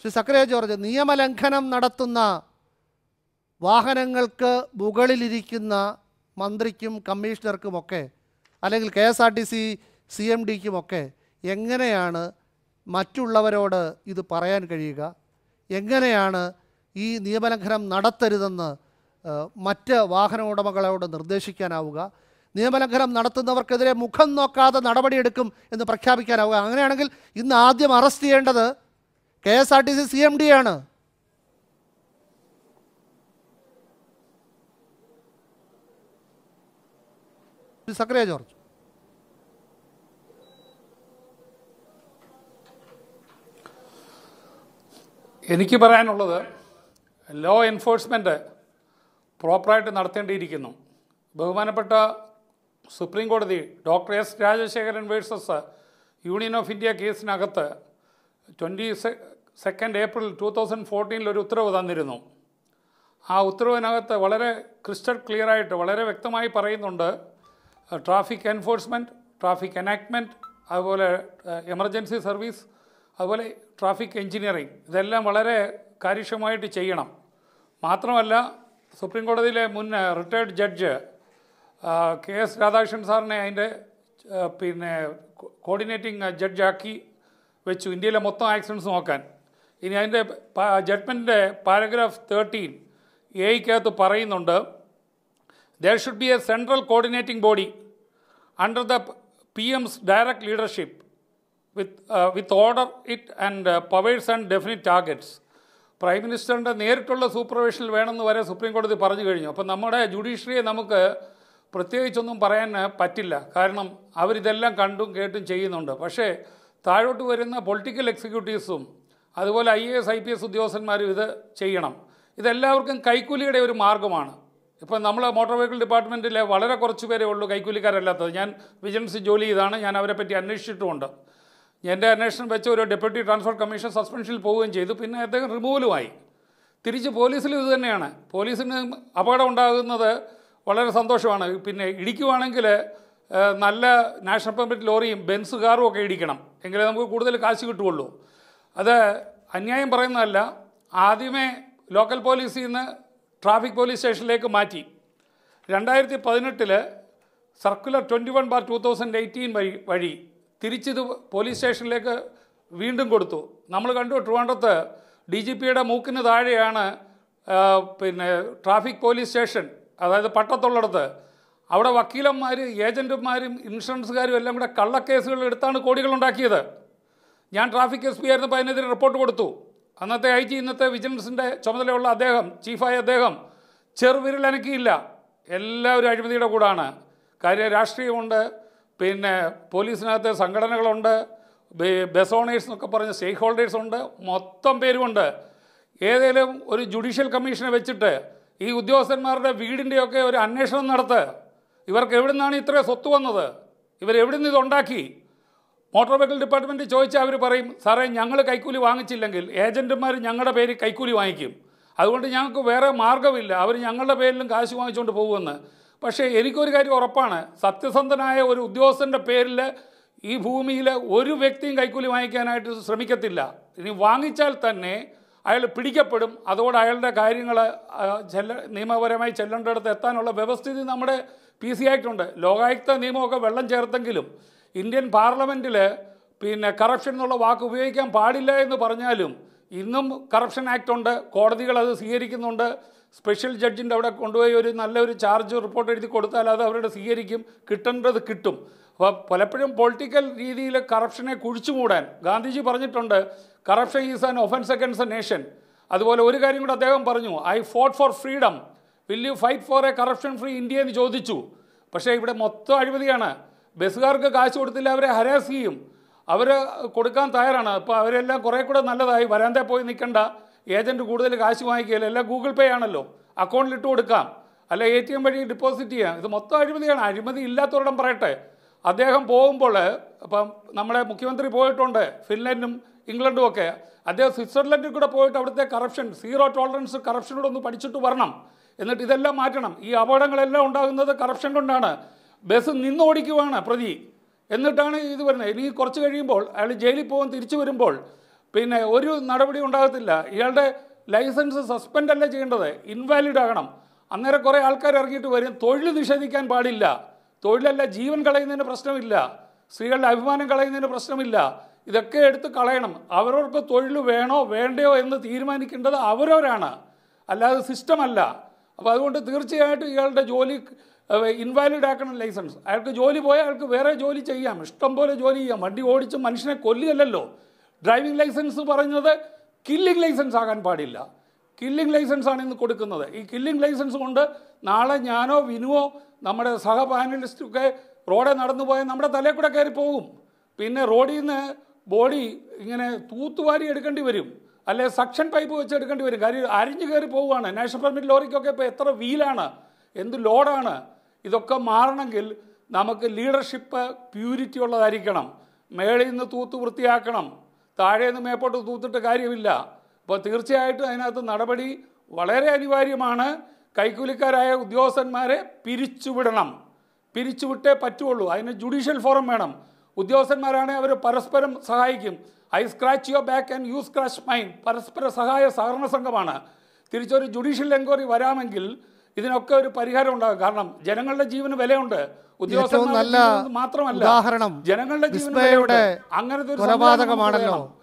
Shri സക്രേ George നിയമലംഘനം നടത്തുന്ന വാഹനങ്ങൾക്ക് മുകളിലിരിക്കുന്ന മന്ത്രിക്കും കമ്മീഷണർക്കുമൊക്കെ അല്ലെങ്കിൽ K S R T C C M ഡിക്കുമൊക്കെ എങ്ങനെയാണ് മറ്റുള്ളവരോട് ഇത് പറയാൻ കഴിയുക എങ്ങനെയാണ് ഈ നിയമലംഘനം നടത്തരുതെന്ന് മറ്റ് വാഹന ഉടമകളോട് നിർദ്ദേശിക്കാനാവുക നിയമലംഘനം നടത്തുന്നവർക്കെതിരെ മുഖം നോക്കാതെ നടപടിയെടുക്കും എന്ന് പ്രഖ്യാപിക്കാനാവുക അങ്ങനെയാണെങ്കിൽ ഇന്ന് ആദ്യം അറസ്റ്റ് ചെയ്യേണ്ടത് K S R T C C M D ആണ് സക്രിയ ജോർജ് എനിക്ക് പറയാനുള്ളത് ലോ എൻഫോഴ്സ്മെൻറ്റ് പ്രോപ്പറായിട്ട് നടത്തേണ്ടിയിരിക്കുന്നു ബഹുമാനപ്പെട്ട സുപ്രീം കോടതി doctor S Rajasekharan versus union of India കേസിനകത്ത് twenty second April two thousand ഫോർട്ടീനിൽ ഒരു ഉത്തരവ് തന്നിരുന്നു ആ ഉത്തരവിനകത്ത് വളരെ ക്രിസ്റ്റൽ ക്ലിയറായിട്ട് വളരെ വ്യക്തമായി പറയുന്നുണ്ട് ട്രാഫിക് എൻഫോഴ്സ്മെൻറ്റ് ട്രാഫിക് എനാക്ട്മെൻറ്റ് അതുപോലെ എമർജൻസി സർവീസ് അതുപോലെ ട്രാഫിക് എഞ്ചിനീയറിംഗ് ഇതെല്ലാം വളരെ കാര്യക്ഷമമായിട്ട് ചെയ്യണം മാത്രമല്ല സുപ്രീം കോടതിയിലെ മുൻ retired judge K S Radhakrishnan സാറിനെ അതിൻ്റെ പിന്നെ കോർഡിനേറ്റിംഗ് ജഡ്ജാക്കി വെച്ചു ഇന്ത്യയിലെ മൊത്തം ആക്സിഡൻസ് നോക്കാൻ ഇനി അതിൻ്റെ ജഡ്മെൻറ്റിൻ്റെ പാരഗ്രാഫ് തേർട്ടീൻ എയ്ക്കകത്ത് പറയുന്നുണ്ട് there should be a central coordinating body under the P M's direct leadership with with order it and powers and definite targets prime മിനിസ്റ്ററിൻ്റെ നേരിട്ടുള്ള സൂപ്പർവിഷനിൽ വേണമെന്ന് വരെ സുപ്രീം കോടതി പറഞ്ഞു കഴിഞ്ഞു അപ്പം നമ്മുടെ ജുഡീഷ്യറിയെ നമുക്ക് പ്രത്യേകിച്ചൊന്നും പറയാൻ uh, പറ്റില്ല കാരണം അവരിതെല്ലാം കണ്ടും കേട്ടും ചെയ്യുന്നുണ്ട് പക്ഷേ താഴോട്ട് വരുന്ന പൊളിറ്റിക്കൽ എക്സിക്യൂട്ടീവ്സും അതുപോലെ I A S I P S ഉദ്യോഗസ്ഥന്മാരും ഇത് ചെയ്യണം ഇതെല്ലാവർക്കും കൈക്കൂലിയുടെ ഒരു മാർഗ്ഗമാണ് ഇപ്പം നമ്മൾ മോട്ടോർ വെഹിക്കിൾ ഡിപ്പാർട്ട്മെൻറ്റിലെ വളരെ കുറച്ച് പേരേ ഉള്ളൂ കൈക്കൂലിക്കാരല്ലാത്തത് ഞാൻ വിജിലൻസ് ജോലി ചെയ്താണ് ഞാൻ അവരെ പറ്റി അന്വേഷിച്ചിട്ടുമുണ്ട് എൻ്റെ അന്വേഷണം വെച്ച് ഒരു ഡെപ്യൂട്ടി ട്രാൻസ്ഫർ കമ്മീഷൻ സസ്പെൻഷനിൽ പോവുകയും ചെയ്തു പിന്നെ അദ്ദേഹം റിമൂവലുമായി തിരിച്ച് പോലീസിലും ഇത് തന്നെയാണ് പോലീസിന് അപകടം ഉണ്ടാകുന്നത് വളരെ സന്തോഷമാണ് പിന്നെ ഇടിക്കുവാണെങ്കിൽ നല്ല നാഷണൽ പെർമിറ്റ് ലോറിയും ബെൻസ് കാറും ഒക്കെ ഇടിക്കണം എങ്കിലേ നമുക്ക് കൂടുതൽ കാശ് കിട്ടുകയുള്ളൂ അത് അന്യായം പറയുന്നതല്ല ആദ്യമേ ലോക്കൽ പോലീസിൽ നിന്ന് ട്രാഫിക് പോലീസ് സ്റ്റേഷനിലേക്ക് മാറ്റി രണ്ടായിരത്തി പതിനെട്ടിൽ circular twenty one bar two thousand eighteen വഴി വഴി തിരിച്ചിത് പോലീസ് സ്റ്റേഷനിലേക്ക് വീണ്ടും കൊടുത്തു നമ്മൾ കണ്ടു ട്രിവാൻഡ്രത്ത് ഡി ജി പിയുടെ മൂക്കിന് താഴെയാണ് പിന്നെ ട്രാഫിക് പോലീസ് സ്റ്റേഷൻ അതായത് പട്ടത്തുള്ളിടത്ത് അവിടെ വക്കീലന്മാർ ഏജൻറ്റുമാരും ഇൻഷുറൻസുകാരും എല്ലാം കൂടെ കള്ളക്കേസുകൾ എടുത്താണ് കോടികൾ ഉണ്ടാക്കിയത് ഞാൻ ട്രാഫിക് എസ് പി ആയിരുന്നപ്പോൾ അതിനെതിരെ റിപ്പോർട്ട് കൊടുത്തു അന്നത്തെ ഐ ജി ഇന്നത്തെ വിജിലൻസിൻ്റെ ചുമതലയുള്ള അദ്ദേഹം ചീഫായ അദ്ദേഹം ചെറുവിരൽ അനക്കിയില്ല എല്ലാവരും അഴിമതിയുടെ കൂടാണ് കാര്യം രാഷ്ട്രീയമുണ്ട് പിന്നെ പോലീസിനകത്ത് സംഘടനകളുണ്ട് ബസ് ഓണേഴ്സ് എന്നൊക്കെ പറഞ്ഞ സ്റ്റേക്ക് ഹോൾഡേഴ്സ് ഉണ്ട് മൊത്തം പേരുമുണ്ട് ഏതെങ്കിലും ഒരു ജുഡീഷ്യൽ കമ്മീഷനെ വെച്ചിട്ട് ഈ ഉദ്യോഗസ്ഥന്മാരുടെ വീടിൻ്റെയൊക്കെ ഒരു അന്വേഷണം നടത്തുക ഇവർക്ക് എവിടെ നിന്നാണ് ഇത്ര സ്വത്ത് വന്നത് ഇവരെവിടെ നിന്ന് ഇതുണ്ടാക്കി മോട്ടോർ വെഹിക്കിൾ ഡിപ്പാർട്ട്മെൻറ്റ് ചോദിച്ചാൽ അവർ പറയും സാറേ ഞങ്ങൾ കൈക്കൂലി വാങ്ങിച്ചില്ലെങ്കിൽ ഏജൻറ്റുമാർ ഞങ്ങളുടെ പേരിൽ കൈക്കൂലി വാങ്ങിക്കും അതുകൊണ്ട് ഞങ്ങൾക്ക് വേറെ മാർഗ്ഗമില്ല അവർ ഞങ്ങളുടെ പേരിലും കാശ് വാങ്ങിച്ചുകൊണ്ട് പോകുമെന്ന് പക്ഷേ എനിക്കൊരു കാര്യം ഉറപ്പാണ് സത്യസന്ധനായ ഒരു ഉദ്യോഗസ്ഥൻ്റെ പേരിൽ ഈ ഭൂമിയിൽ ഒരു വ്യക്തിയും കൈക്കൂലി വാങ്ങിക്കാനായിട്ട് ശ്രമിക്കത്തില്ല ഇനി വാങ്ങിച്ചാൽ തന്നെ അയാൾ പിടിക്കപ്പെടും അതുകൊണ്ട് അയാളുടെ കാര്യങ്ങൾ ചെല്ല നിയമപരമായി ചെല്ലേണ്ടിടത്ത് എത്താനുള്ള വ്യവസ്ഥിതി നമ്മുടെ പി സി ആയിട്ടുണ്ട് ലോകായുക്ത നിയമമൊക്കെ വെള്ളം ചേർത്തെങ്കിലും ഇന്ത്യൻ പാർലമെൻറ്റിൽ പിന്നെ കറപ്ഷൻ എന്നുള്ള വാക്ക് ഉപയോഗിക്കാൻ പാടില്ല എന്ന് പറഞ്ഞാലും ഇന്നും കറപ്ഷൻ ആക്ട് ഉണ്ട് കോടതികൾ അത് സ്വീകരിക്കുന്നുണ്ട് സ്പെഷ്യൽ ജഡ്ജിൻ്റെ അവിടെ കൊണ്ടുപോയി ഒരു നല്ലൊരു ചാർജ് റിപ്പോർട്ട് എഴുതി കൊടുത്താൽ അത് അവരുടെ സ്വീകരിക്കും കിട്ടേണ്ടത് കിട്ടും അപ്പോൾ പലപ്പോഴും പൊളിറ്റിക്കൽ രീതിയിൽ കറപ്ഷനെ കുഴിച്ചുമൂടാൻ ഗാന്ധിജി പറഞ്ഞിട്ടുണ്ട് corruption is an offence against a nation അതുപോലെ ഒരു കാര്യം കൂടെ അദ്ദേഹം പറഞ്ഞു I fought for freedom will you fight for a corruption free India എന്ന് ചോദിച്ചു പക്ഷേ ഇവിടെ മൊത്തം അഴിമതിയാണ് ബസ്സുകാർക്ക് കാശ് കൊടുത്തില്ല അവരെ ഹരാസ് ചെയ്യും അവർ കൊടുക്കാൻ തയ്യാറാണ് അപ്പോൾ അവരെല്ലാം കുറേ കൂടെ നല്ലതായി വരാന്തേ പോയി നിൽക്കണ്ട ഏജൻറ്റ് കൂടുതൽ കാശ് വാങ്ങിക്കുകയില്ല എല്ലാം ഗൂഗിൾ പേ ആണല്ലോ അക്കൗണ്ടിലിട്ട് കൊടുക്കാം അല്ല എ ടി എം വഴി ഡിപ്പോസിറ്റ് ചെയ്യാം ഇത് മൊത്തം അഴിമതിയാണ് അഴിമതി ഇല്ലാത്തവരിടം പറയട്ടെ അദ്ദേഹം പോകുമ്പോൾ ഇപ്പം നമ്മുടെ മുഖ്യമന്ത്രി പോയിട്ടുണ്ട് ഫിൻലൻഡും ഇംഗ്ലണ്ടും ഒക്കെ അദ്ദേഹം സ്വിറ്റ്സർലൻഡിൽ കൂടെ പോയിട്ട് അവിടുത്തെ കറപ്ഷൻ സീറോ ടോളറൻസ് കറപ്ഷനോട് ഒന്ന് പഠിച്ചിട്ട് വരണം എന്നിട്ട് ഇതെല്ലാം മാറ്റണം ഈ അപകടങ്ങളെല്ലാം ഉണ്ടാകുന്നത് കറപ്ഷൻ കൊണ്ടാണ് ബസ് ഓടിക്കുവാണ് പ്രതി എന്നിട്ടാണ് ഇത് വരുന്നത് ഇനി കുറച്ച് കഴിയുമ്പോൾ അയാൾ ജയിലിൽ പോകാൻ തിരിച്ചു വരുമ്പോൾ പിന്നെ ഒരു നടപടി ഉണ്ടാകത്തില്ല ഇയാളുടെ ലൈസൻസ് സസ്പെൻഡ് ചെയ്യേണ്ടത് ഇൻവാലിഡ് ആകണം അന്നേരം കുറേ ആൾക്കാർ ഇറങ്ങിയിട്ട് വരും തൊഴിൽ നിഷേധിക്കാൻ പാടില്ല തൊഴിലല്ല ജീവൻ കളയുന്നതിന് പ്രശ്നമില്ല സ്ത്രീകളുടെ അഭിമാനം കളയുന്നതിന് പ്രശ്നമില്ല ഇതൊക്കെ എടുത്ത് കളയണം അവരവർക്ക് തൊഴിൽ വേണോ വേണ്ടയോ എന്ന് തീരുമാനിക്കേണ്ടത് അവരവരാണ് അല്ലാതെ സിസ്റ്റമല്ല അപ്പോൾ അതുകൊണ്ട് തീർച്ചയായിട്ടും ഇയാളുടെ ജോലി ഇൻവാലിഡ് ആക്കണം ലൈസൻസ് അയാൾക്ക് ജോലി പോയാൽ അയാൾക്ക് വേറെ ജോലി ചെയ്യാം ഇഷ്ടം പോലെ ജോലി ചെയ്യാം വണ്ടി ഓടിച്ച് മനുഷ്യനെ കൊല്ലുകയല്ലല്ലോ ഡ്രൈവിംഗ് ലൈസൻസ് പറയുന്നത് കില്ലിംഗ് ലൈസൻസ് ആകാൻ പാടില്ല കില്ലിംഗ് ലൈസൻസ് ആണ് ഇന്ന് കൊടുക്കുന്നത് ഈ കില്ലിംഗ് ലൈസൻസ് കൊണ്ട് നാളെ ഞാനോ വിനുവോ നമ്മുടെ സഹ പാനലിസ്റ്റൊക്കെ റോഡേ നടന്നു പോയാൽ നമ്മുടെ തലയിൽ കൂടെ കയറി പോകും പിന്നെ റോഡിൽ നിന്ന് ബോഡി ഇങ്ങനെ തൂത്തുവാരി എടുക്കേണ്ടി വരും അല്ലെ സക്ഷൻ പൈപ്പ് വെച്ച് എടുക്കേണ്ടി വരും കാര്യം അരിഞ്ഞു കയറി പോവുകയാണ് നാഷണൽ പെർമിറ്റ് ലോറിക്കൊക്കെ ഇപ്പോൾ എത്ര വീലാണ് എന്ത് ലോഡാണ് ഇതൊക്കെ മാറണമെങ്കിൽ നമുക്ക് ലീഡർഷിപ്പ് പ്യൂരിറ്റി ഉള്ളതായിരിക്കണം മേളിൽ നിന്ന് തൂത്ത് വൃത്തിയാക്കണം താഴെ നിന്ന് മേപ്പോട്ട് തൂത്തിട്ട് കാര്യമില്ല അപ്പോൾ തീർച്ചയായിട്ടും അതിനകത്ത് നടപടി വളരെ അനിവാര്യമാണ് കൈക്കൂലിക്കാരായ ഉദ്യോഗസ്ഥന്മാരെ പിരിച്ചുവിടണം പിരിച്ചുവിട്ടേ പറ്റുള്ളൂ അതിന് ജുഡീഷ്യൽ ഫോറം വേണം ഉദ്യോഗസ്ഥന്മാരാണെങ്കിൽ അവർ പരസ്പരം സഹായിക്കും I scratch your back and you scratch mine പരസ്പര സഹായ സഹകരണ സംഘമാണ് തിരിച്ചൊരു ജുഡീഷ്യൽ എൻക്വയറി വരാമെങ്കിൽ ഇതിനൊക്കെ ഒരു പരിഹാരം ഉണ്ടാകും കാരണം ജനങ്ങളുടെ ജീവന് വിലയുണ്ട് ഉദ്യോഗസ്ഥന്മാരുടെ മാത്രമല്ല ഉദാഹരണം ജനങ്ങളുടെ ജീവനയുടെ അങ്ങനത്തെ ഒരു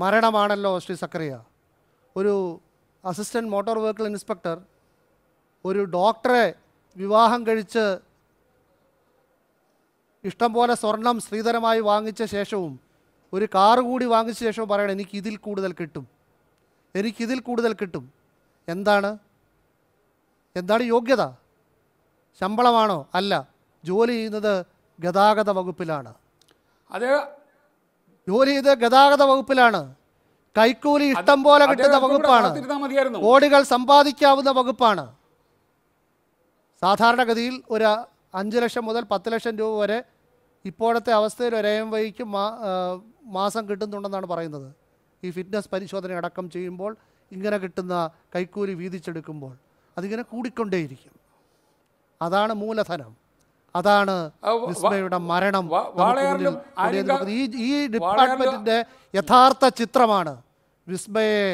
മരണമാണല്ലോ ശ്രീ സക്കറിയ ഒരു അസിസ്റ്റൻറ്റ് മോട്ടോർ വെഹിക്കിൾ ഇൻസ്പെക്ടർ ഒരു ഡോക്ടറെ വിവാഹം കഴിച്ച് ഇഷ്ടംപോലെ സ്വർണം സ്ത്രീധരമായി വാങ്ങിച്ച ശേഷവും ഒരു കാർ കൂടി വാങ്ങിച്ച ശേഷവും പറയണം എനിക്ക് ഇതിൽ കൂടുതൽ കിട്ടും എനിക്കിതിൽ കൂടുതൽ കിട്ടും എന്താണ് എന്താണ് യോഗ്യത ശമ്പളമാണോ അല്ല ജോലി ചെയ്യുന്നത് ഗതാഗത വകുപ്പിലാണ് അതെ ജോലി ചെയ്ത് ഗതാഗത വകുപ്പിലാണ് കൈക്കൂലി ഇഷ്ടം പോലെ കിട്ടുന്ന വകുപ്പാണ് കോടികൾ സമ്പാദിക്കാവുന്ന വകുപ്പാണ് സാധാരണഗതിയിൽ ഒരു അഞ്ച് ലക്ഷം മുതൽ പത്ത് ലക്ഷം രൂപ വരെ ഇപ്പോഴത്തെ അവസ്ഥയിൽ ഒരു എം വൈക്ക് മാസം കിട്ടുന്നുണ്ടെന്നാണ് പറയുന്നത് ഈ ഫിറ്റ്നസ് പരിശോധന അടക്കം ചെയ്യുമ്പോൾ ഇങ്ങനെ കിട്ടുന്ന കൈക്കൂലി വീതിച്ചെടുക്കുമ്പോൾ അതിങ്ങനെ കൂടിക്കൊണ്ടേയിരിക്കും അതാണ് മൂലധനം അതാണ് വിസ്മയുടെ മരണം ഈ ഡിപ്പാർട്ട്മെന്റിന്റെ യഥാർത്ഥ ചിത്രമാണ് വിസ്മയെ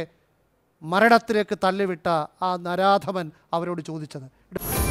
മരണത്തിലേക്ക് തള്ളിവിട്ട ആ നരാധമൻ അവരോട് ചോദിച്ചത്